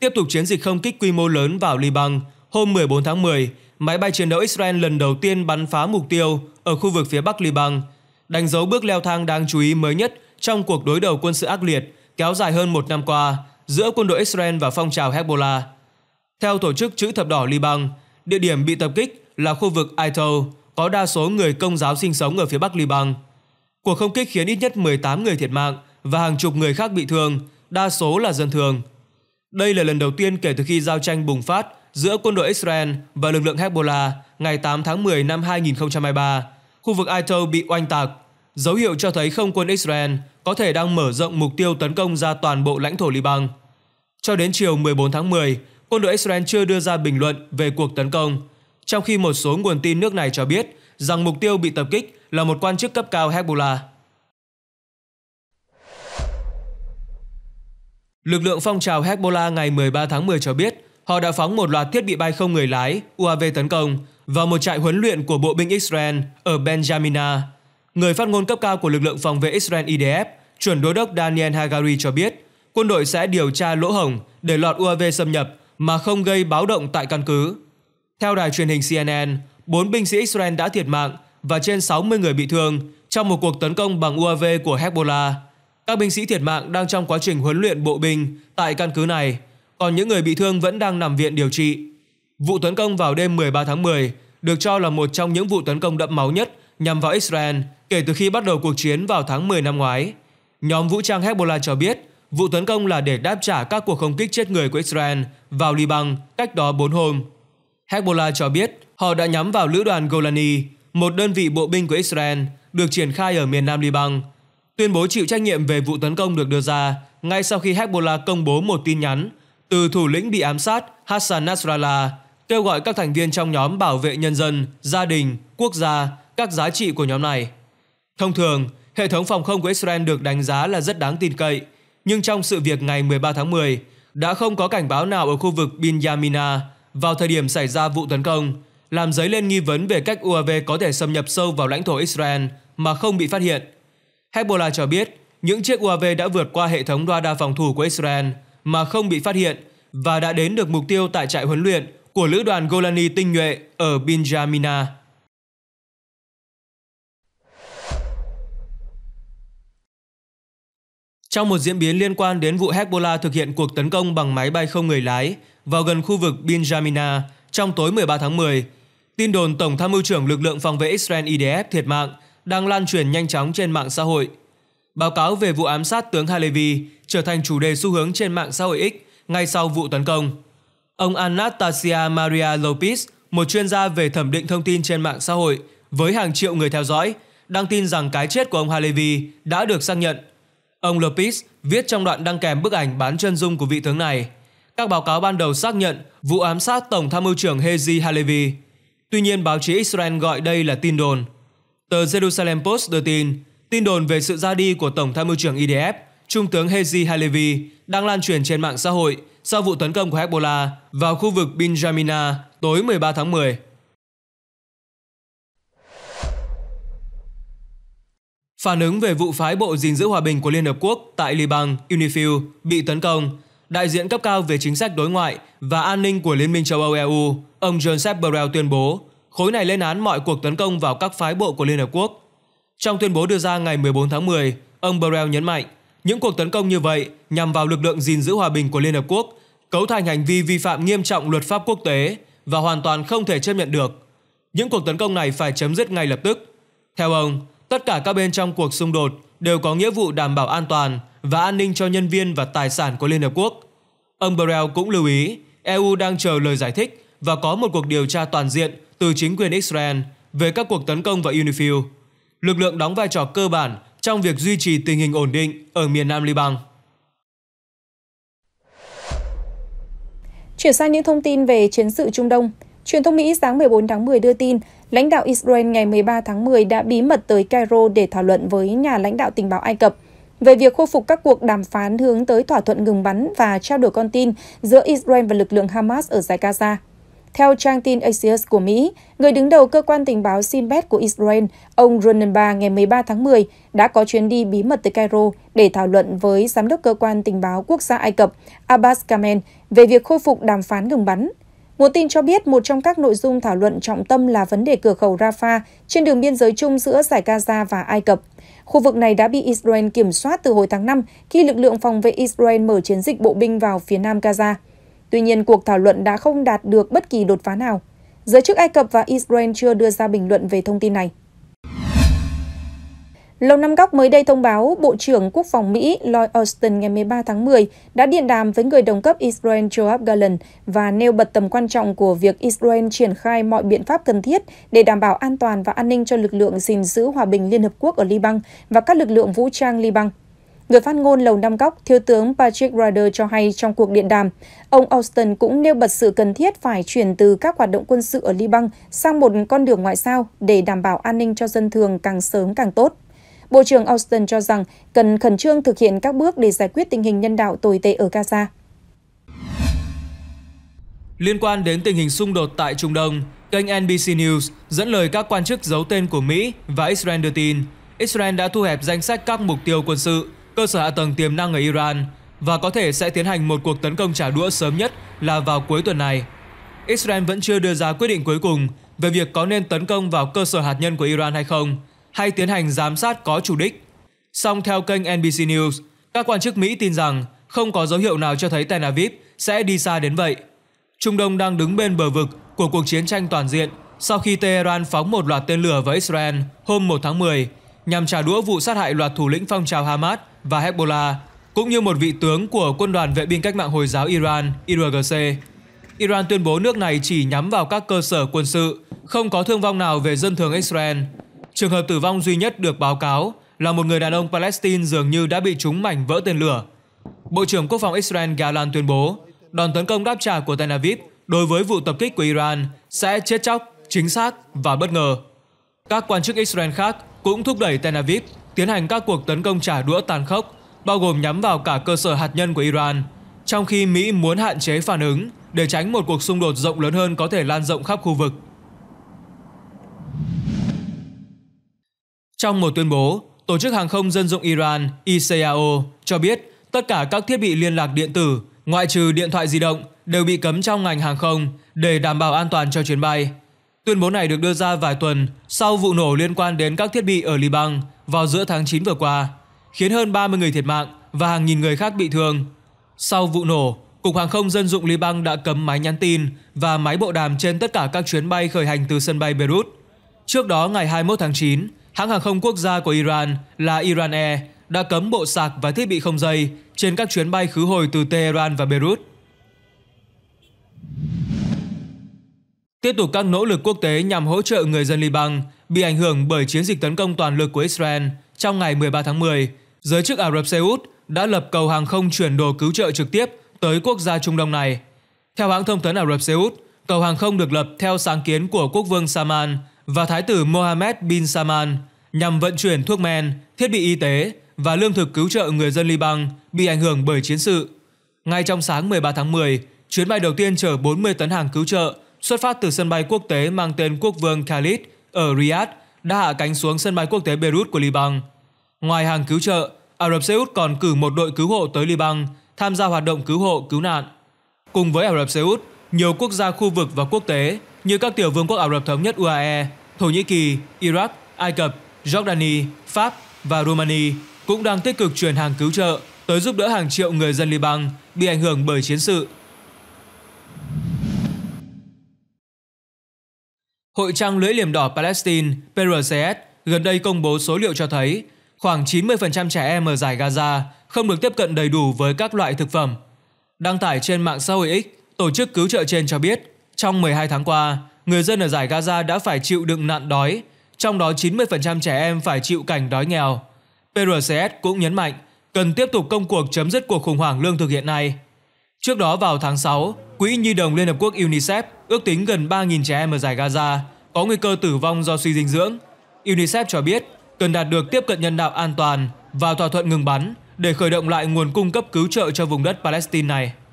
Tiếp tục chiến dịch không kích quy mô lớn vào Liban, hôm 14 tháng 10, máy bay chiến đấu Israel lần đầu tiên bắn phá mục tiêu ở khu vực phía Bắc Liban, đánh dấu bước leo thang đáng chú ý mới nhất trong cuộc đối đầu quân sự ác liệt kéo dài hơn một năm qua giữa quân đội Israel và phong trào Hezbollah. Theo tổ chức chữ thập đỏ Liban, địa điểm bị tập kích là khu vực Aito, có đa số người công giáo sinh sống ở phía Bắc Liban. Cuộc không kích khiến ít nhất 18 người thiệt mạng và hàng chục người khác bị thương, đa số là dân thường. Đây là lần đầu tiên kể từ khi giao tranh bùng phát giữa quân đội Israel và lực lượng Hezbollah ngày 8 tháng 10 năm 2023, khu vực Aito bị oanh tạc, dấu hiệu cho thấy không quân Israel có thể đang mở rộng mục tiêu tấn công ra toàn bộ lãnh thổ Liban. Cho đến chiều 14 tháng 10, quân đội Israel chưa đưa ra bình luận về cuộc tấn công, trong khi một số nguồn tin nước này cho biết rằng mục tiêu bị tập kích là một quan chức cấp cao Hezbollah. Lực lượng phong trào Hezbollah ngày 13 tháng 10 cho biết họ đã phóng một loạt thiết bị bay không người lái UAV tấn công vào một trại huấn luyện của bộ binh Israel ở Benjamina. Người phát ngôn cấp cao của lực lượng phòng vệ Israel IDF, chuẩn đô đốc Daniel Hagari cho biết quân đội sẽ điều tra lỗ hổng để lọt UAV xâm nhập mà không gây báo động tại căn cứ. Theo đài truyền hình CNN, 4 binh sĩ Israel đã thiệt mạng và trên 60 người bị thương trong một cuộc tấn công bằng UAV của Hezbollah các binh sĩ thiệt mạng đang trong quá trình huấn luyện bộ binh tại căn cứ này, còn những người bị thương vẫn đang nằm viện điều trị. Vụ tấn công vào đêm 13 tháng 10 được cho là một trong những vụ tấn công đẫm máu nhất nhằm vào Israel kể từ khi bắt đầu cuộc chiến vào tháng 10 năm ngoái. Nhóm vũ trang Hezbollah cho biết vụ tấn công là để đáp trả các cuộc không kích chết người của Israel vào Liban cách đó 4 hôm. Hezbollah cho biết họ đã nhắm vào lữ đoàn Golani, một đơn vị bộ binh của Israel được triển khai ở miền nam Liban Tuyên bố chịu trách nhiệm về vụ tấn công được đưa ra ngay sau khi Hezbollah công bố một tin nhắn từ thủ lĩnh bị ám sát Hassan Nasrallah kêu gọi các thành viên trong nhóm bảo vệ nhân dân, gia đình, quốc gia, các giá trị của nhóm này. Thông thường, hệ thống phòng không của Israel được đánh giá là rất đáng tin cậy, nhưng trong sự việc ngày 13 tháng 10, đã không có cảnh báo nào ở khu vực Binyamina vào thời điểm xảy ra vụ tấn công, làm dấy lên nghi vấn về cách UAV có thể xâm nhập sâu vào lãnh thổ Israel mà không bị phát hiện – Hezbollah cho biết những chiếc UAV đã vượt qua hệ thống radar phòng thủ của Israel mà không bị phát hiện và đã đến được mục tiêu tại trại huấn luyện của lữ đoàn Golani tinh nhuệ ở Binjamina. Trong một diễn biến liên quan đến vụ Hezbollah thực hiện cuộc tấn công bằng máy bay không người lái vào gần khu vực Binjamina trong tối 13 tháng 10, tin đồn Tổng tham mưu trưởng lực lượng phòng vệ Israel IDF thiệt mạng đang lan truyền nhanh chóng trên mạng xã hội. Báo cáo về vụ ám sát tướng Halevi trở thành chủ đề xu hướng trên mạng xã hội X ngay sau vụ tấn công. Ông Anastasia Maria Lopez, một chuyên gia về thẩm định thông tin trên mạng xã hội với hàng triệu người theo dõi, đăng tin rằng cái chết của ông Halevi đã được xác nhận. Ông Lopez viết trong đoạn đăng kèm bức ảnh bán chân dung của vị tướng này. Các báo cáo ban đầu xác nhận vụ ám sát Tổng tham mưu trưởng Hezi Halevi. Tuy nhiên, báo chí Israel gọi đây là tin đồn – Tờ Jerusalem Post đưa tin, tin đồn về sự ra đi của Tổng tham mưu trưởng IDF, Trung tướng Hezi Halevi đang lan truyền trên mạng xã hội sau vụ tấn công của Hezbollah vào khu vực Binjamina tối 13 tháng 10. Phản ứng về vụ phái bộ gìn giữ hòa bình của Liên Hợp Quốc tại Liban, UNIFIL, bị tấn công, đại diện cấp cao về chính sách đối ngoại và an ninh của Liên minh châu Âu EU, ông Joseph Borrell tuyên bố khối này lên án mọi cuộc tấn công vào các phái bộ của Liên Hợp Quốc. Trong tuyên bố đưa ra ngày 14 tháng 10, ông Borrell nhấn mạnh những cuộc tấn công như vậy nhằm vào lực lượng gìn giữ hòa bình của Liên Hợp Quốc cấu thành hành vi vi phạm nghiêm trọng luật pháp quốc tế và hoàn toàn không thể chấp nhận được. Những cuộc tấn công này phải chấm dứt ngay lập tức. Theo ông, tất cả các bên trong cuộc xung đột đều có nghĩa vụ đảm bảo an toàn và an ninh cho nhân viên và tài sản của Liên Hợp Quốc. Ông Borrell cũng lưu ý EU đang chờ lời giải thích và có một cuộc điều tra toàn diện từ chính quyền Israel về các cuộc tấn công vào Unifil. Lực lượng đóng vai trò cơ bản trong việc duy trì tình hình ổn định ở miền nam Liban. Chuyển sang những thông tin về chiến sự Trung Đông. Truyền thông Mỹ sáng 14 tháng 10 đưa tin, lãnh đạo Israel ngày 13 tháng 10 đã bí mật tới Cairo để thảo luận với nhà lãnh đạo tình báo Ai Cập về việc khôi phục các cuộc đàm phán hướng tới thỏa thuận ngừng bắn và trao đổi con tin giữa Israel và lực lượng Hamas ở giải Gaza. Theo trang tin Axios của Mỹ, người đứng đầu cơ quan tình báo Sinbad của Israel, ông Ronenberg ngày 13 tháng 10, đã có chuyến đi bí mật tới Cairo để thảo luận với Giám đốc Cơ quan Tình báo Quốc gia Ai Cập Abbas Kamen về việc khôi phục đàm phán ngừng bắn. Nguồn tin cho biết một trong các nội dung thảo luận trọng tâm là vấn đề cửa khẩu Rafah trên đường biên giới chung giữa giải Gaza và Ai Cập. Khu vực này đã bị Israel kiểm soát từ hồi tháng 5 khi lực lượng phòng vệ Israel mở chiến dịch bộ binh vào phía nam Gaza. Tuy nhiên, cuộc thảo luận đã không đạt được bất kỳ đột phá nào. Giới chức Ai Cập và Israel chưa đưa ra bình luận về thông tin này. Lầu Năm Góc mới đây thông báo Bộ trưởng Quốc phòng Mỹ Lloyd Austin ngày 13 tháng 10 đã điện đàm với người đồng cấp Israel Joab Gallant và nêu bật tầm quan trọng của việc Israel triển khai mọi biện pháp cần thiết để đảm bảo an toàn và an ninh cho lực lượng gìn giữ hòa bình Liên Hợp Quốc ở Liban và các lực lượng vũ trang Liban. Người phát ngôn Lầu Năm Góc, Thiếu tướng Patrick Ryder cho hay trong cuộc điện đàm, ông Austin cũng nêu bật sự cần thiết phải chuyển từ các hoạt động quân sự ở Liban sang một con đường ngoại giao để đảm bảo an ninh cho dân thường càng sớm càng tốt. Bộ trưởng Austin cho rằng cần khẩn trương thực hiện các bước để giải quyết tình hình nhân đạo tồi tệ ở Gaza. Liên quan đến tình hình xung đột tại Trung Đông, kênh NBC News dẫn lời các quan chức giấu tên của Mỹ và Israel đưa tin Israel đã thu hẹp danh sách các mục tiêu quân sự cơ sở hạ tầng tiềm năng ở Iran và có thể sẽ tiến hành một cuộc tấn công trả đũa sớm nhất là vào cuối tuần này. Israel vẫn chưa đưa ra quyết định cuối cùng về việc có nên tấn công vào cơ sở hạt nhân của Iran hay không, hay tiến hành giám sát có chủ đích. Song theo kênh NBC News, các quan chức Mỹ tin rằng không có dấu hiệu nào cho thấy Tel Aviv sẽ đi xa đến vậy. Trung Đông đang đứng bên bờ vực của cuộc chiến tranh toàn diện sau khi Tehran phóng một loạt tên lửa với Israel hôm 1 tháng 10 nhằm trả đũa vụ sát hại loạt thủ lĩnh phong trào Hamas và Hezbollah, cũng như một vị tướng của quân đoàn vệ binh cách mạng Hồi giáo Iran, IRGC. Iran tuyên bố nước này chỉ nhắm vào các cơ sở quân sự, không có thương vong nào về dân thường Israel. Trường hợp tử vong duy nhất được báo cáo là một người đàn ông Palestine dường như đã bị trúng mảnh vỡ tên lửa. Bộ trưởng Quốc phòng Israel Galan tuyên bố, đòn tấn công đáp trả của Tel Aviv đối với vụ tập kích của Iran sẽ chết chóc, chính xác và bất ngờ. Các quan chức Israel khác cũng thúc đẩy Tel Aviv tiến hành các cuộc tấn công trả đũa tàn khốc, bao gồm nhắm vào cả cơ sở hạt nhân của Iran, trong khi Mỹ muốn hạn chế phản ứng để tránh một cuộc xung đột rộng lớn hơn có thể lan rộng khắp khu vực. Trong một tuyên bố, Tổ chức Hàng không Dân dụng Iran ICAO cho biết tất cả các thiết bị liên lạc điện tử, ngoại trừ điện thoại di động, đều bị cấm trong ngành hàng không để đảm bảo an toàn cho chuyến bay. Tuyên bố này được đưa ra vài tuần sau vụ nổ liên quan đến các thiết bị ở Liban vào giữa tháng 9 vừa qua, khiến hơn 30 người thiệt mạng và hàng nghìn người khác bị thương. Sau vụ nổ, Cục Hàng không Dân dụng Liban đã cấm máy nhắn tin và máy bộ đàm trên tất cả các chuyến bay khởi hành từ sân bay Beirut. Trước đó ngày 21 tháng 9, hãng hàng không quốc gia của Iran là Iran Air đã cấm bộ sạc và thiết bị không dây trên các chuyến bay khứ hồi từ Tehran và Beirut. Tiếp tục các nỗ lực quốc tế nhằm hỗ trợ người dân Liban bị ảnh hưởng bởi chiến dịch tấn công toàn lực của Israel trong ngày 13 tháng 10, giới chức Ả Rập Xê Út đã lập cầu hàng không chuyển đồ cứu trợ trực tiếp tới quốc gia Trung Đông này. Theo hãng thông tấn Ả Rập Xê Út, cầu hàng không được lập theo sáng kiến của quốc vương Salman và thái tử Mohammed bin Salman nhằm vận chuyển thuốc men, thiết bị y tế và lương thực cứu trợ người dân Liban bị ảnh hưởng bởi chiến sự. Ngay trong sáng 13 tháng 10, chuyến bay đầu tiên chở 40 tấn hàng cứu trợ xuất phát từ sân bay quốc tế mang tên quốc vương Khalid ở Riyadh đã hạ cánh xuống sân bay quốc tế Beirut của Liban. Ngoài hàng cứu trợ, Ả Rập Xê Út còn cử một đội cứu hộ tới Liban tham gia hoạt động cứu hộ cứu nạn. Cùng với Ả Rập Xê Út, nhiều quốc gia khu vực và quốc tế như các tiểu vương quốc Ả Rập Thống nhất UAE, Thổ Nhĩ Kỳ, Iraq, Ai Cập, Jordani, Pháp và Romania cũng đang tích cực chuyển hàng cứu trợ tới giúp đỡ hàng triệu người dân Liban bị ảnh hưởng bởi chiến sự Hội trang lưỡi liềm đỏ Palestine PRCS gần đây công bố số liệu cho thấy khoảng 90% trẻ em ở giải Gaza không được tiếp cận đầy đủ với các loại thực phẩm. Đăng tải trên mạng xã hội X, tổ chức cứu trợ trên cho biết, trong 12 tháng qua, người dân ở giải Gaza đã phải chịu đựng nạn đói, trong đó 90% trẻ em phải chịu cảnh đói nghèo. PRCS cũng nhấn mạnh cần tiếp tục công cuộc chấm dứt cuộc khủng hoảng lương thực hiện nay Trước đó vào tháng 6, Quỹ Nhi đồng Liên Hợp Quốc UNICEF ước tính gần 3.000 trẻ em ở giải Gaza có nguy cơ tử vong do suy dinh dưỡng. UNICEF cho biết cần đạt được tiếp cận nhân đạo an toàn và thỏa thuận ngừng bắn để khởi động lại nguồn cung cấp cứu trợ cho vùng đất Palestine này.